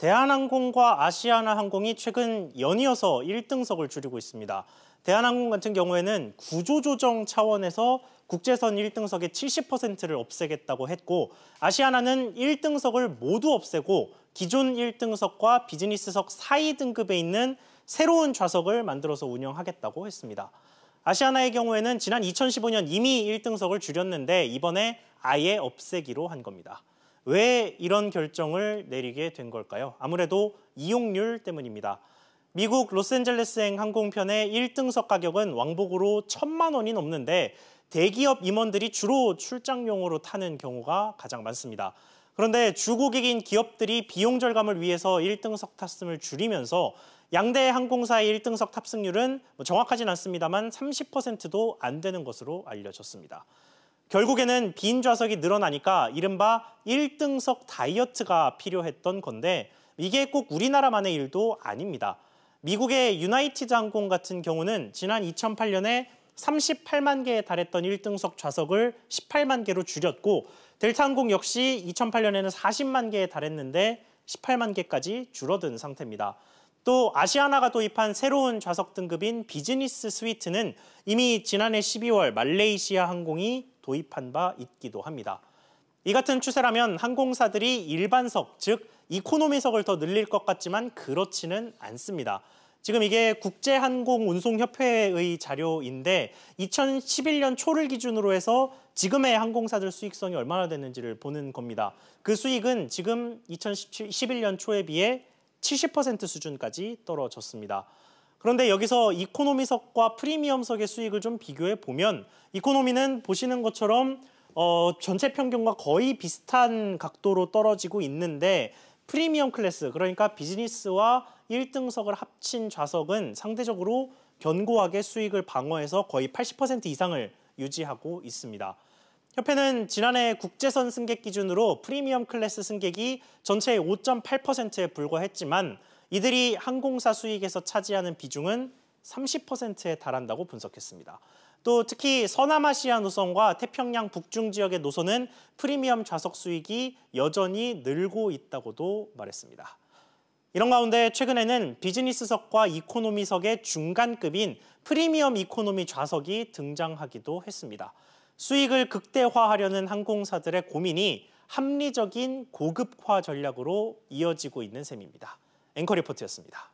대한항공과 아시아나항공이 최근 연이어서 1등석을 줄이고 있습니다. 대한항공 같은 경우에는 구조조정 차원에서 국제선 1등석의 70%를 없애겠다고 했고 아시아나는 1등석을 모두 없애고 기존 1등석과 비즈니스석 사이 등급에 있는 새로운 좌석을 만들어서 운영하겠다고 했습니다. 아시아나의 경우에는 지난 2015년 이미 1등석을 줄였는데 이번에 아예 없애기로 한 겁니다. 왜 이런 결정을 내리게 된 걸까요? 아무래도 이용률 때문입니다. 미국 로스앤젤레스행 항공편의 1등석 가격은 왕복으로 천만 원이 넘는데 대기업 임원들이 주로 출장용으로 타는 경우가 가장 많습니다. 그런데 주고객인 기업들이 비용 절감을 위해서 1등석 탑승을 줄이면서 양대 항공사의 1등석 탑승률은 뭐 정확하진 않습니다만 30%도 안 되는 것으로 알려졌습니다. 결국에는 빈 좌석이 늘어나니까 이른바 1등석 다이어트가 필요했던 건데 이게 꼭 우리나라만의 일도 아닙니다. 미국의 유나이티드 항공 같은 경우는 지난 2008년에 38만 개에 달했던 1등석 좌석을 18만 개로 줄였고 델타 항공 역시 2008년에는 40만 개에 달했는데 18만 개까지 줄어든 상태입니다. 또 아시아나가 도입한 새로운 좌석 등급인 비즈니스 스위트는 이미 지난해 12월 말레이시아 항공이 도입한 바 있기도 합니다. 이 같은 추세라면 항공사들이 일반석, 즉 이코노미석을 더 늘릴 것 같지만 그렇지는 않습니다. 지금 이게 국제항공운송협회의 자료인데 2011년 초를 기준으로 해서 지금의 항공사들 수익성이 얼마나 됐는지를 보는 겁니다. 그 수익은 지금 2011년 초에 비해 70% 수준까지 떨어졌습니다. 그런데 여기서 이코노미석과 프리미엄석의 수익을 좀 비교해 보면 이코노미는 보시는 것처럼 어, 전체 평균과 거의 비슷한 각도로 떨어지고 있는데 프리미엄 클래스 그러니까 비즈니스와 1등석을 합친 좌석은 상대적으로 견고하게 수익을 방어해서 거의 80% 이상을 유지하고 있습니다. 협회는 지난해 국제선 승객 기준으로 프리미엄 클래스 승객이 전체의 5.8%에 불과했지만 이들이 항공사 수익에서 차지하는 비중은 30%에 달한다고 분석했습니다. 또 특히 서남아시아 노선과 태평양 북중 지역의 노선은 프리미엄 좌석 수익이 여전히 늘고 있다고도 말했습니다. 이런 가운데 최근에는 비즈니스석과 이코노미석의 중간급인 프리미엄 이코노미 좌석이 등장하기도 했습니다. 수익을 극대화하려는 항공사들의 고민이 합리적인 고급화 전략으로 이어지고 있는 셈입니다. 앵커 리포트였습니다.